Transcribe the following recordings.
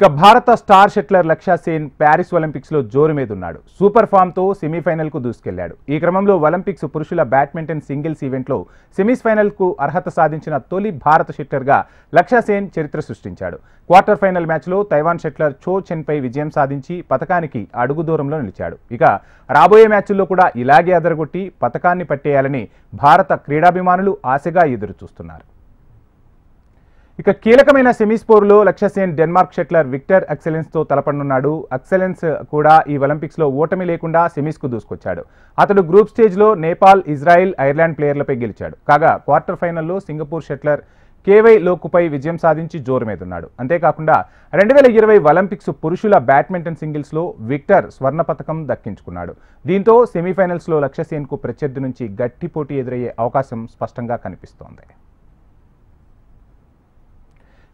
ఇక భారత star shuttler లక్ష్య సేన్ ప్యారిస్ ఒలింపిక్స్లో జోరు మీద ఉన్నాడు సూపర్ ఫామ్తో సెమీఫైనల్కు దూసుకెళ్లాడు ఈ క్రమంలో ఒలింపిక్స్ పురుషుల బ్యాడ్మింటన్ సింగిల్స్ ఈవెంట్లో సెమీఫైనల్కు అర్హత సాధించిన తొలి భారత షెట్లర్గా లక్ష్యా సేన్ చరిత్ర సృష్టించాడు క్వార్టర్ ఫైనల్ మ్యాచ్లో తైవాన్ షెట్లర్ చో చెన్పై విజయం సాధించి పథకానికి అడుగు దూరంలో నిలిచాడు ఇక రాబోయే మ్యాచ్ల్లో కూడా ఇలాగే అదరగొట్టి పథకాన్ని పట్టేయాలని భారత క్రీడాభిమానులు ఆశగా ఎదురుచూస్తున్నారు ఇక కీలకమైన సెమీస్ పోరులో లక్ష్య సేన్ డెన్మార్క్ షెట్లర్ విక్టర్ తో తలపడనున్నాడు ఎక్సలెన్స్ కూడా ఈ ఒలింపిక్స్లో ఓటమి లేకుండా సెమీస్కు దూసుకొచ్చాడు అతడు గ్రూప్ స్టేజ్లో నేపాల్ ఇజ్రాయెల్ ఐర్లాండ్ ప్లేయర్లపై గెలిచాడు కాగా క్వార్టర్ ఫైనల్లో సింగపూర్ షెట్లర్ కేవై లోకుపై విజయం సాధించి జోరు మీదున్నాడు అంతేకాకుండా రెండు వేల ఇరవై ఒలింపిక్స్ పురుషుల బ్యాడ్మింటన్ సింగిల్స్లో విక్టర్ స్వర్ణ పథకం దక్కించుకున్నాడు దీంతో సెమీఫైనల్స్లో లక్ష్యసేన్కు ప్రత్యర్థి నుంచి గట్టి పోటీ ఎదురయ్యే అవకాశం స్పష్టంగా కనిపిస్తోంది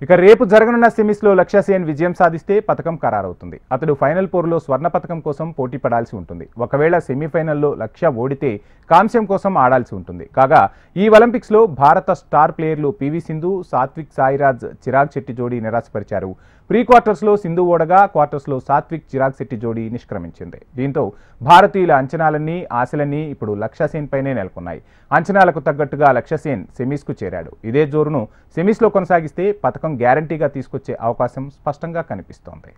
ఇక రేపు జరగనున్న సెమీస్లో లక్ష్యసేన్ విజయం సాధిస్తే పథకం ఖరారవుతుంది అతడు ఫైనల్ పోరులో స్వర్ణ పథకం కోసం పోటీ పడాల్సి ఉంటుంది ఒకవేళ సెమీఫైనల్లో లక్ష్య ఓడితే కాంస్యం కోసం ఆడాల్సి ఉంటుంది కాగా ఈ ఒలింపిక్స్లో భారత స్టార్ ప్లేయర్లు పివి సింధు సాత్విక్ సాయిరాజ్ చిరాగ్ శెట్టి జోడీ నిరాశపరిచారు ప్రీ క్వార్టర్స్లో సింధు ఓడగా క్వార్టర్స్లో సాత్విక్ చిరాగ్ శెట్టి జోడీ నిష్క్రమించింది దీంతో భారతీయుల అంచనాలన్నీ ఆశలన్నీ ఇప్పుడు లక్ష్యసేన్ పైనే నెలకొన్నాయి అంచనాలకు తగ్గట్టుగా లక్ష్యసేన్ సెమీస్కు చేరాడు ఇదే జోరును సెమీస్లో కొనసాగిస్తే పథకం గ్యారంటీగా తీసుకొచ్చే అవకాశం స్పష్టంగా కనిపిస్తోంది